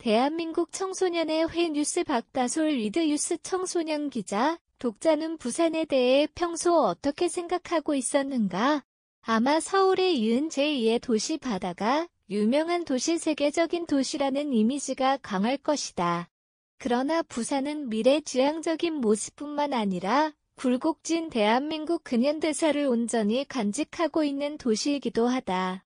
대한민국 청소년의 회 뉴스 박다솔 리드 뉴스 청소년 기자, 독자는 부산에 대해 평소 어떻게 생각하고 있었는가? 아마 서울에 이은 제2의 도시 바다가 유명한 도시 세계적인 도시라는 이미지가 강할 것이다. 그러나 부산은 미래 지향적인 모습뿐만 아니라 굴곡진 대한민국 근현대사를 온전히 간직하고 있는 도시이기도 하다.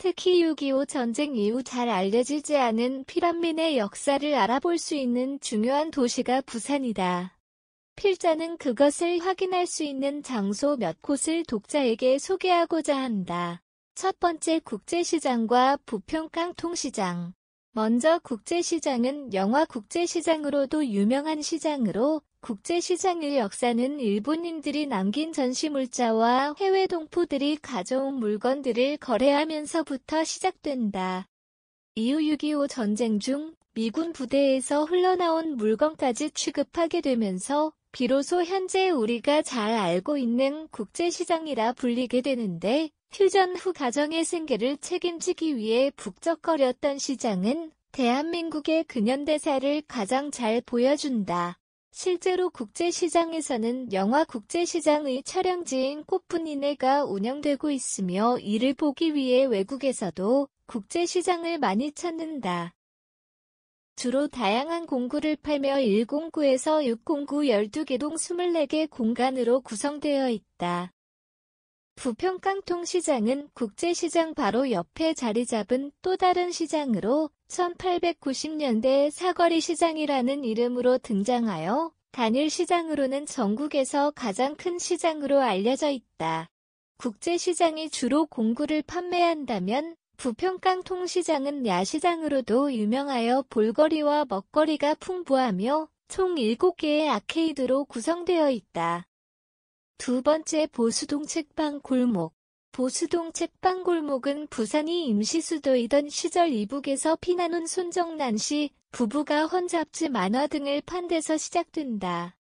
특히 6.25 전쟁 이후 잘 알려지지 않은 피란민의 역사를 알아볼 수 있는 중요한 도시가 부산이다. 필자는 그것을 확인할 수 있는 장소 몇 곳을 독자에게 소개하고자 한다. 첫 번째 국제시장과 부평깡통시장 먼저 국제시장은 영화 국제시장으로도 유명한 시장으로 국제시장의 역사는 일본인들이 남긴 전시물자와 해외 동포들이 가져온 물건들을 거래하면서부터 시작된다. 이후 6.25 전쟁 중 미군 부대에서 흘러나온 물건까지 취급하게 되면서 비로소 현재 우리가 잘 알고 있는 국제시장이라 불리게 되는데 휴전 후 가정의 생계를 책임지기 위해 북적거렸던 시장은 대한민국의 근현대사를 가장 잘 보여준다. 실제로 국제시장에서는 영화 국제시장의 촬영지인 코프니네가 운영되고 있으며 이를 보기 위해 외국에서도 국제시장을 많이 찾는다. 주로 다양한 공구를 팔며 109에서 609 12개동 24개 공간으로 구성되어 있다. 부평깡통 시장은 국제시장 바로 옆에 자리 잡은 또 다른 시장으로 1890년대 사거리 시장이라는 이름으로 등장하여 단일 시장으로는 전국에서 가장 큰 시장으로 알려져 있다. 국제시장이 주로 공구를 판매한다면 부평깡통 시장은 야시장으로도 유명하여 볼거리와 먹거리가 풍부하며 총 7개의 아케이드로 구성되어 있다. 두 번째 보수동 책방 골목 보수동 책방 골목은 부산이 임시수도이던 시절 이북에서 피난온 손정난 씨 부부가 헌잡지 만화 등을 판 데서 시작된다.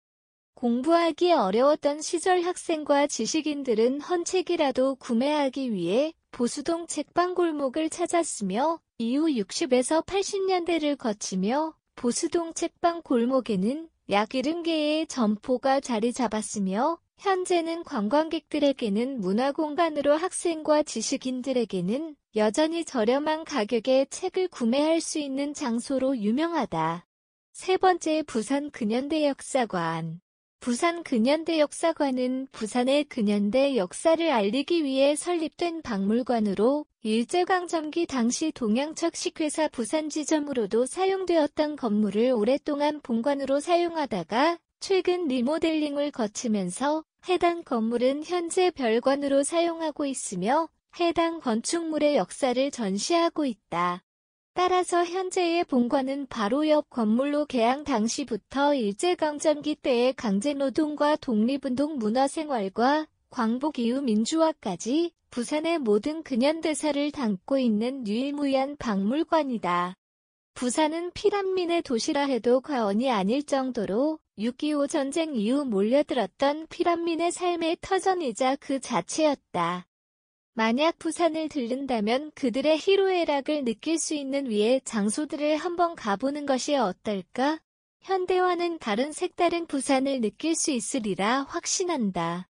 공부하기 어려웠던 시절 학생과 지식인들은 헌책이라도 구매하기 위해 보수동 책방 골목을 찾았으며 이후 60에서 80년대를 거치며 보수동 책방 골목에는 약 70개의 점포가 자리 잡았으며 현재는 관광객들에게는 문화공간으로 학생과 지식인들에게는 여전히 저렴한 가격에 책을 구매할 수 있는 장소로 유명하다. 세 번째 부산 근현대 역사관 부산 근현대 역사관은 부산의 근현대 역사를 알리기 위해 설립된 박물관으로 일제강점기 당시 동양척식회사 부산지점으로도 사용되었던 건물을 오랫동안 본관으로 사용하다가 최근 리모델링을 거치면서 해당 건물은 현재 별관으로 사용하고 있으며 해당 건축물의 역사를 전시하고 있다. 따라서 현재의 본관은 바로 옆 건물로 개항 당시부터 일제강점기 때의 강제노동과 독립운동 문화생활과 광복 이후 민주화까지 부산의 모든 근현대사를 담고 있는 유일무이한 박물관이다. 부산은 피난민의 도시라 해도 과언이 아닐 정도로 6.25 전쟁 이후 몰려들었던 피란민의 삶의 터전이자 그 자체였다. 만약 부산을 들른다면 그들의 희로애락을 느낄 수 있는 위에 장소들을 한번 가보는 것이 어떨까? 현대와는 다른 색다른 부산을 느낄 수 있으리라 확신한다.